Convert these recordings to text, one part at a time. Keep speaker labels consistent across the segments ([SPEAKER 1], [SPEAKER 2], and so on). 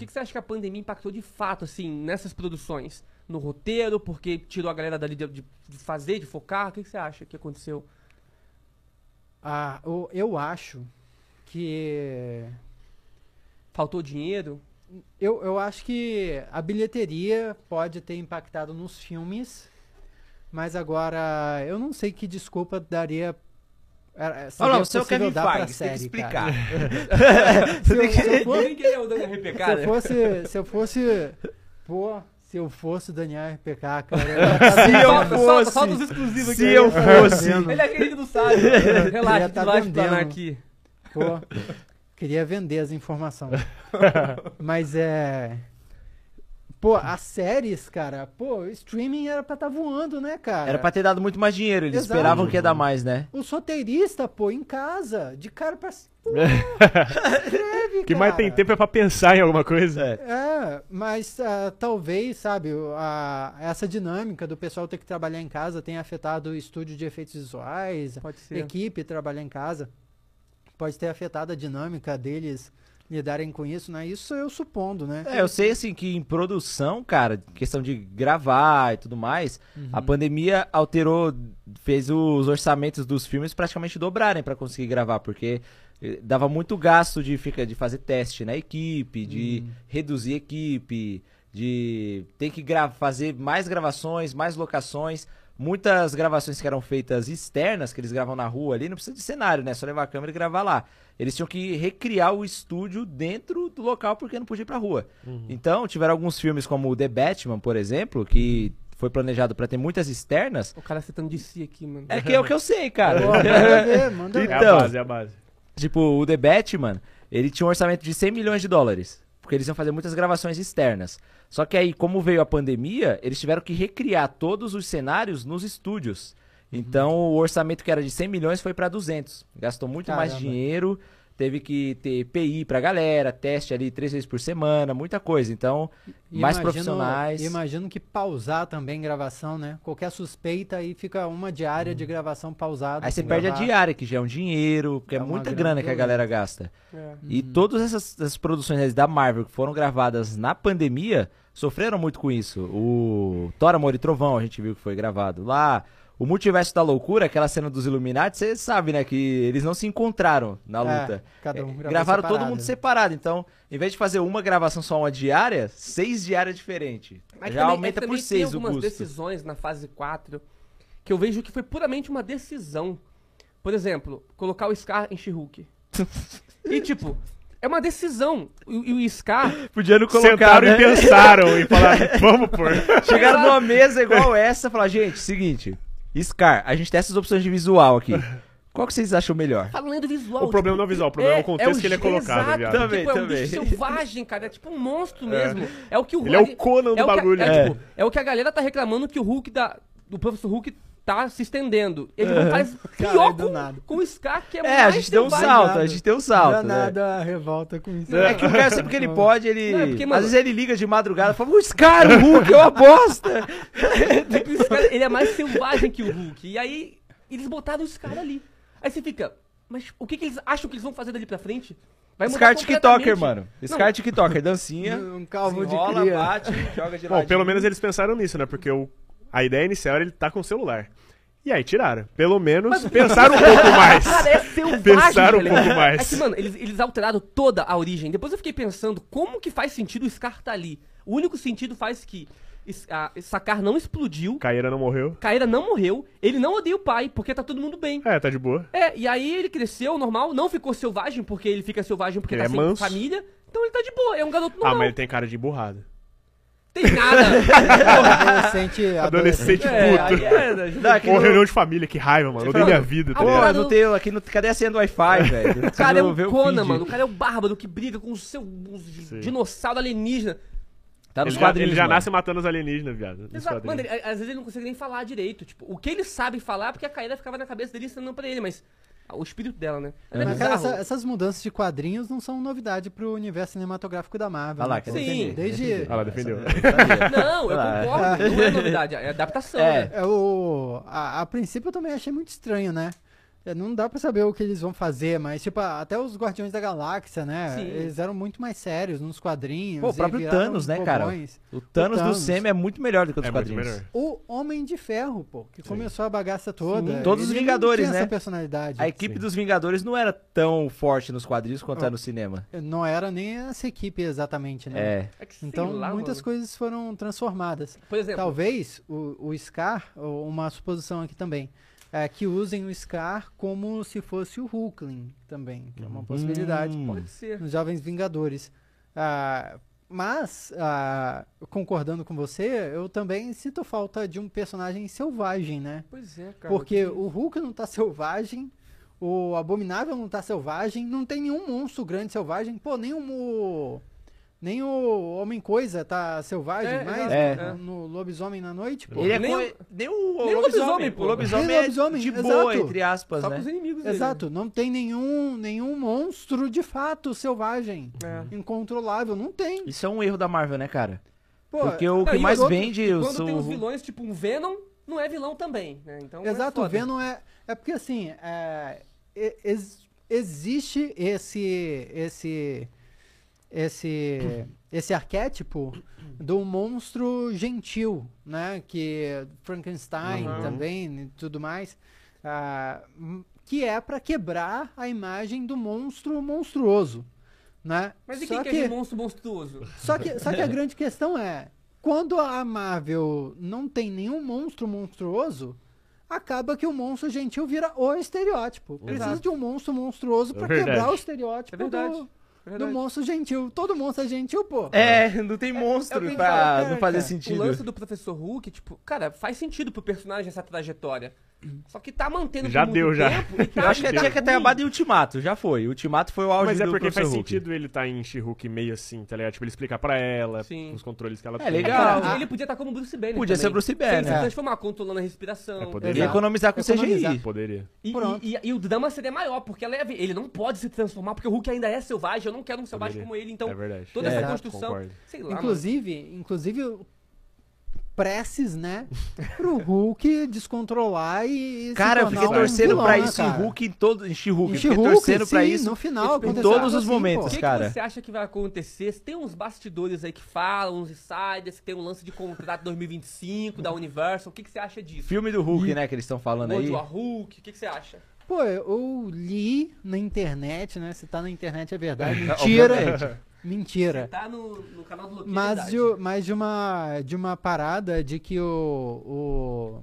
[SPEAKER 1] que, que você acha que a pandemia impactou de fato, assim, nessas produções? No roteiro, porque tirou a galera dali de, de fazer, de focar? O que, que você acha que aconteceu? Ah,
[SPEAKER 2] eu, eu acho que. Faltou dinheiro? Eu, eu acho que a bilheteria pode ter impactado nos filmes, mas agora eu não sei que desculpa daria é, Olha seria você é o Kevin Feige, série, tem que explicar. se, eu, se, eu fosse, se eu fosse... Se eu fosse... Pô... Se eu fosse o Daniel RPK, cara. se eu fosse. Só, dos exclusivos se aqui. Se eu né? fosse. Ele é aquele que não sabe. Né? Relaxa, tá live do Pô, queria vender as informações. Mas é. Pô, as séries, cara, pô, streaming era pra estar tá voando, né, cara? Era pra ter
[SPEAKER 3] dado muito mais dinheiro, eles Exato. esperavam que ia dar mais, né?
[SPEAKER 2] O roteirista, pô, em casa, de cara pra.
[SPEAKER 1] Pô, que mais tem tempo é pra pensar em alguma coisa.
[SPEAKER 2] É, é mas uh, talvez, sabe, a, essa dinâmica do pessoal ter que trabalhar em casa tenha afetado o estúdio de efeitos visuais, Pode ser. equipe trabalhar em casa. Pode ter afetado a dinâmica deles lidarem com isso, né? Isso eu supondo, né? É, eu
[SPEAKER 3] sei assim que em produção, cara, questão de gravar e tudo mais, uhum. a pandemia alterou, fez os orçamentos dos filmes praticamente dobrarem para conseguir gravar, porque eh, dava muito gasto de fica de fazer teste na equipe, de uhum. reduzir equipe, de ter que fazer mais gravações, mais locações. Muitas gravações que eram feitas externas, que eles gravam na rua ali, não precisa de cenário, né? É só levar a câmera e gravar lá eles tinham que recriar o estúdio dentro do local porque não podia ir pra rua. Uhum. Então, tiveram alguns filmes como The Batman, por exemplo, que foi planejado para ter muitas externas. O cara citando de si aqui,
[SPEAKER 1] mano. É que é o que eu sei, cara. então, é a base, é a base.
[SPEAKER 3] Tipo, o The Batman, ele tinha um orçamento de 100 milhões de dólares. Porque eles iam fazer muitas gravações externas. Só que aí, como veio a pandemia, eles tiveram que recriar todos os cenários nos estúdios. Então, o orçamento que era de 100 milhões foi para 200. Gastou muito Caramba. mais dinheiro, teve que ter PI para galera, teste ali três vezes por semana, muita coisa. Então, mais profissionais.
[SPEAKER 2] Imagino que pausar também gravação, né? Qualquer suspeita aí fica uma diária de uhum. gravação pausada. Aí você gravar. perde a
[SPEAKER 3] diária, que já é um dinheiro, que é, é muita grana, que a galera gasta. É. E uhum. todas essas, essas produções da Marvel que foram gravadas na pandemia sofreram muito com isso. O Tora Amor e Trovão, a gente viu que foi gravado lá. O multiverso da loucura, aquela cena dos Illuminati, você sabe, né? Que eles não se encontraram na é, luta. É, cada um é, gravaram separado. todo mundo separado. Então, em vez de fazer uma gravação só uma diária, seis diárias diferentes. Mas já também, aumenta por seis tem o custo.
[SPEAKER 1] decisões na fase 4 que eu vejo que foi puramente uma decisão. Por exemplo, colocar o Scar em She-Hulk. e tipo, é uma decisão. E, e o Scar. Podia não colocar. Sentaram né? e pensaram e falaram, vamos pôr. Chegaram numa mesa igual essa
[SPEAKER 3] e falaram, gente, seguinte, Scar, a gente tem essas opções de visual aqui. Qual que vocês acham melhor?
[SPEAKER 1] Falando visual. O problema não é visual, o problema é, é o contexto é o que ele é colocado, exato, viado. Também, tipo, também. É um bicho selvagem, cara. É tipo um monstro é. mesmo. É, o que o Hulk. Ele é o Conan do é bagulho, a, é, né? tipo, é. o que a galera tá reclamando que o Hulk da. O professor Hulk tá se estendendo. Ele uhum. faz pior Cara, com, com o Ska, que é, é mais a gente deu um salto, nada. a gente deu um salto. Né? Danada
[SPEAKER 2] né? revolta com isso. É que o cara, sempre que ele pode,
[SPEAKER 1] ele...
[SPEAKER 3] Não, é porque, mano, às vezes ele liga de madrugada e fala, o Ska, o Hulk, é uma bosta!
[SPEAKER 1] Tipo, ele é mais selvagem que o Hulk. E aí, eles botaram o Scar ali. Aí você fica, mas o que, que eles acham que eles vão fazer dali pra frente? Vai Scar TikToker, mano. Scar não. TikToker, dancinha. Um calvo de rola, bate, joga de Bom, pelo menos eles pensaram nisso, né? Porque o a ideia inicial era ele estar tá com o celular. E aí tiraram. Pelo menos Mas... pensaram um pouco mais. Parece selvagem, pensaram um pouco mais. É que, mano, eles, eles alteraram toda a origem. Depois eu fiquei pensando como que faz sentido o Scar tá ali. O único sentido faz que sacar não explodiu. Caíra não morreu. Caíra não morreu. Ele não odeia o pai, porque tá todo mundo bem. É, tá de boa. É, e aí ele cresceu normal, não ficou selvagem, porque ele fica selvagem porque ele tá é sem manso. família. Então ele tá de boa, é um garoto normal. Ah, mas ele
[SPEAKER 3] tem cara de burrada tem nada.
[SPEAKER 2] adolescente, adolescente.
[SPEAKER 3] Adolescente puto. É, é, é, é, é reunião de família, que raiva, mano. dei minha vida, tá Porra, não tenho aqui no cadê a senha
[SPEAKER 1] do Wi-Fi, velho? O cara é um Conan, mano. O cara é o bárbaro que briga com o seu um dinossauro alienígena. Tá nos ele quadrinhos. Já, ele já mano. nasce matando os alienígenas, viado. Exato. Mano, ele, às vezes ele não consegue nem falar direito. Tipo, o que ele sabe falar, porque a caída ficava na cabeça dele ensinando pra ele, mas o espírito dela,
[SPEAKER 2] né? É. cara, essa, essas mudanças de quadrinhos não são novidade pro universo cinematográfico da Marvel. lá, né? que Sim. Desde... Ah lá, defendeu. Não, eu concordo. Não é novidade, é adaptação, é. Né? É o... A, a princípio eu também achei muito estranho, né? É, não dá para saber o que eles vão fazer, mas, tipo, até os Guardiões da Galáxia, né? Sim. Eles eram muito mais sérios nos quadrinhos. Pô, o próprio Thanos, né, cara? O Thanos, o Thanos, do Semi é
[SPEAKER 3] muito melhor do que os é quadrinhos.
[SPEAKER 2] O Homem de Ferro, pô, que Sim. começou a bagaça toda. Sim, todos os Vingadores, né? essa personalidade. A equipe
[SPEAKER 3] dos Vingadores não era tão forte nos quadrinhos quanto ah, era no cinema.
[SPEAKER 2] Eh, não era nem essa equipe exatamente, né? É. é que, então, lá, muitas mano. coisas foram transformadas. Por exemplo. Talvez o, o Scar, uma suposição aqui também é, que usem o Scar como se fosse o Hulkling também, que é uma possibilidade. Hum. Pode ser. Nos Jovens Vingadores. Ah, mas, ah, concordando com você, eu também sinto falta de um personagem selvagem, né? Pois é, cara. Porque que... o Hulk não tá selvagem, o Abominável não tá selvagem, não tem nenhum monstro grande selvagem, pô, nenhum. O... Nem o Homem Coisa tá selvagem é, mais é, no, no, Lobisomem na Noite, pô. Ele é nem, coi... nem o, o nem Lobisomem, lobisomem pô. O lobisomem, nem é lobisomem,
[SPEAKER 3] de boa, exato. entre aspas, Só né? os inimigos Exato,
[SPEAKER 2] dele. não tem nenhum, nenhum monstro de fato selvagem, é. incontrolável, não tem.
[SPEAKER 3] Isso é um erro da Marvel, né, cara?
[SPEAKER 2] Pô, Porque o não, que mais outro,
[SPEAKER 3] vende... Quando sou... tem os
[SPEAKER 1] vilões, tipo um Venom, não é vilão também, né? Então, é Exato, é o Venom
[SPEAKER 2] é... É porque, assim, é, ex, existe esse... esse esse esse arquétipo do monstro gentil, né? Que Frankenstein uhum. também e tudo mais, uh, que é para quebrar a imagem do monstro monstruoso, né? Mas e só quem que, é monstro monstruoso? Só que, só que a grande questão é, quando a Marvel não tem nenhum monstro monstruoso, acaba que o monstro gentil vira o estereótipo. Exato. Precisa de um monstro monstruoso para é quebrar o estereótipo é verdade. do do monstro gentil. Todo monstro é gentil, pô. É, não
[SPEAKER 3] tem é, monstro é, pra não fazer sentido. O lance
[SPEAKER 2] do professor Hulk, tipo, cara,
[SPEAKER 1] faz sentido pro personagem essa trajetória. Só que tá mantendo já deu, já. tempo. Tá acho que é a tinha que ter acabado em Ultimato, já foi. Ultimato foi o auge Mas é porque faz Hulk. sentido ele tá em She-Hulk meio assim, tá ligado? Tipo, ele explicar pra ela, Sim. os controles que ela é, tem. Legal. Ah, ele podia estar tá como Bruce Banner Podia também. ser Bruce Banner. Ele se transformar controlando a respiração. É, poderia. E economizar com economizar. CGI. Poderia. E, e, e, e, o drama seria maior, porque ela é, ele não pode se transformar, porque o Hulk ainda é selvagem, eu não quero um selvagem poderia. como ele, então é toda essa é. construção... Sei lá,
[SPEAKER 2] inclusive, mano. inclusive preces, né? Pro Hulk descontrolar e. Cara, eu fiquei torcendo vilão, pra né, isso em Hulk
[SPEAKER 3] em todo. Em She-Hulk. fiquei torcendo sim, pra isso. No final, em todos os assim, momentos, cara. O que, você
[SPEAKER 1] acha que vai acontecer? Tem uns bastidores aí que falam, uns insiders, que tem um lance de contrato 2025 da Universal. O que, que você acha disso? Filme do Hulk, e...
[SPEAKER 3] né? Que eles estão falando aí. O
[SPEAKER 1] Hulk, o que, que você acha?
[SPEAKER 2] Pô, eu li na internet, né? Se tá na internet é verdade. Mentira. Mentira. Você tá
[SPEAKER 1] no, no canal
[SPEAKER 2] do Luquinha. Mas, de, mas de, uma, de uma parada de que o,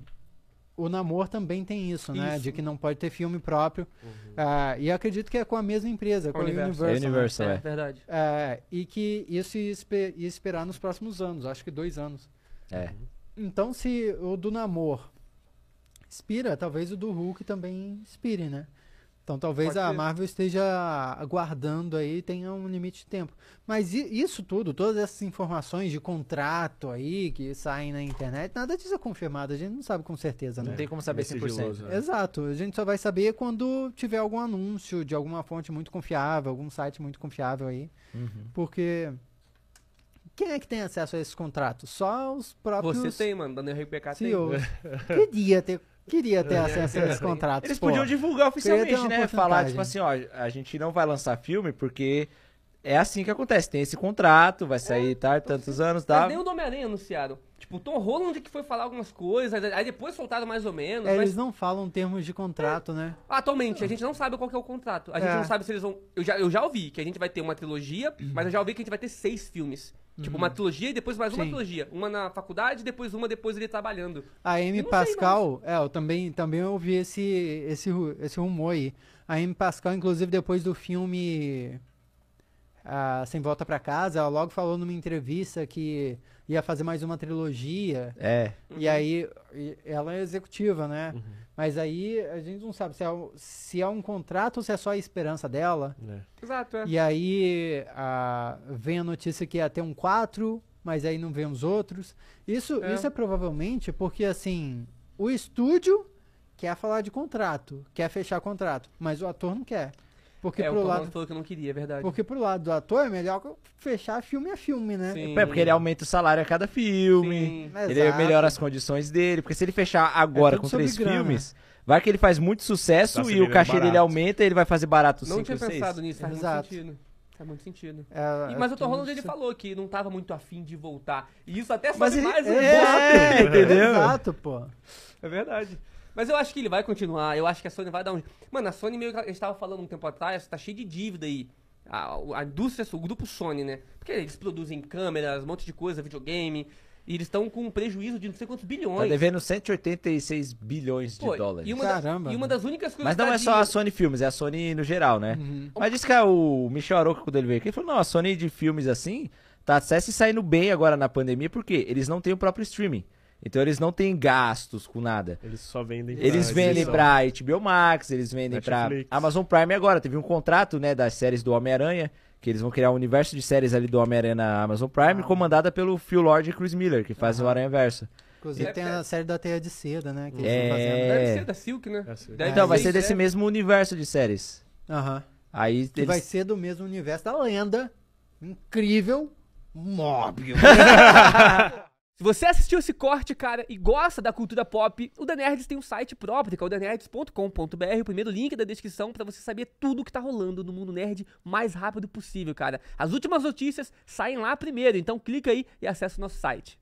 [SPEAKER 2] o, o namoro também tem isso, né? Isso. De que não pode ter filme próprio. Uhum. Uh, e acredito que é com a mesma empresa, com, com a Universal. Universal, né? é. é. verdade. Uh, e que isso ia, esper, ia, esperar nos próximos anos, acho que dois anos. É. Então, se o do namoro inspira, talvez o do Hulk também inspire, né? Então talvez Pode a ser. Marvel esteja aguardando aí, tenha um limite de tempo. Mas isso tudo, todas essas informações de contrato aí que saem na internet, nada disso é confirmado, a gente não sabe com certeza, né? Não tem como saber é 100%. Né? Exato, a gente só vai saber quando tiver algum anúncio de alguma fonte muito confiável, algum site muito confiável aí. Uhum. Porque quem é que tem acesso a esses contratos? Só os próprios. Você tem, mano, da NeuRPK tem. dia ter Queria ter é. acesso a esses contratos. Eles pô. podiam divulgar oficialmente, né? Falar, tipo assim,
[SPEAKER 3] ó, a gente não vai lançar filme porque é assim que acontece. Tem esse contrato, vai
[SPEAKER 2] sair é, tá, tantos anos, tá? Mas nem o
[SPEAKER 1] Homem-Aranha anunciaram. Tipo, o Tom Holland que foi falar algumas coisas, aí depois soltaram mais ou menos. É, mas... Eles
[SPEAKER 2] não falam termos de contrato, né? é. né?
[SPEAKER 1] Atualmente, a gente não sabe qual é o contrato. A gente é. não sabe se eles vão. Eu já, eu já ouvi que a gente vai ter uma trilogia, mas eu já ouvi que a gente vai ter seis filmes. Tipo, uhum. uma trilogia e depois mais uma Sim. trilogia. Uma na faculdade, depois uma depois ele trabalhando.
[SPEAKER 2] A Amy Pascal, é, eu também, também ouvi esse, esse, esse rumor aí. A Amy Pascal, inclusive, depois do filme sem Volta para Casa, ela logo falou numa entrevista que ia fazer mais uma trilogia. É. E uhum. aí, e ela é executiva, né? Uhum. Mas aí a gente não sabe se é, se é um contrato ou se é só a esperança dela. É. Exato. É. E aí vem a notícia que ia ter um 4, mas aí não vemos outros. Isso é. isso é provavelmente porque, assim, o estúdio quer falar de contrato, quer fechar contrato, mas o ator não quer. Porque é, pro o lado falou
[SPEAKER 1] que não queria, é verdade.
[SPEAKER 2] Porque pro lado do ator é melhor fechar filme a filme, né? Sim. É porque ele
[SPEAKER 3] aumenta o salário a cada filme. Sim. Ele Exato. melhora as condições dele, porque se ele fechar agora é com três grana. filmes, vai que ele faz muito sucesso tá e o cachê barato. dele aumenta, ele vai fazer
[SPEAKER 2] barato cinco,
[SPEAKER 1] Não tinha seis. pensado nisso, faz Exato. muito sentido. Faz muito sentido. É, e, mas o Tom Holland, ele falou que não tava muito afim de voltar. E isso até sobe mas mais ele... um é, entendeu? Exato, pô. É verdade. Mas eu acho que ele vai continuar, eu acho que a Sony vai dar um. Mano, a Sony meio que a gente falando um tempo atrás, tá cheio de dívida aí. A, a indústria, o grupo Sony, né? Porque eles produzem câmeras, um monte de coisa, videogame. E eles estão com um prejuízo de não sei quantos bilhões. Tá devendo
[SPEAKER 3] 186 bilhões de Pô, dólares. E uma Caramba. Da, e uma
[SPEAKER 1] das únicas coisas Mas não tá é só a
[SPEAKER 3] Sony Filmes, é a Sony no geral, né? Uhum. Mas disse que é o Michel Aroca, quando ele veio aqui, ele falou: não, a Sony de filmes assim tá até se saindo bem agora na pandemia, porque eles não têm o próprio streaming. Então eles não têm gastos com nada. Eles só vendem Eles vendem para HBO Max, eles vendem para Amazon Prime agora. Teve um contrato, né, das séries do Homem-Aranha, que eles vão criar um universo de séries ali do Homem-Aranha na Amazon Prime, ah. comandada pelo Phil Lord e Chris Miller, que fazem uhum. o Aranha Versa
[SPEAKER 2] Inclusive é, tem a é, é. série da Teia de Seda, né? Que é... Fazendo. Deve ser da Silk, né? É. Então, vai ser desse
[SPEAKER 3] mesmo universo de séries.
[SPEAKER 2] Aham. Uhum. Aí que eles... vai ser do mesmo universo da lenda. Incrível.
[SPEAKER 1] Móbio. Se você assistiu esse corte, cara, e gosta da cultura pop, o The Nerds tem um site próprio, que é o thenerds.com.br, o primeiro link da descrição para você saber tudo o que tá rolando no mundo nerd mais rápido possível, cara. As últimas notícias saem lá primeiro, então clica aí e acessa o nosso site.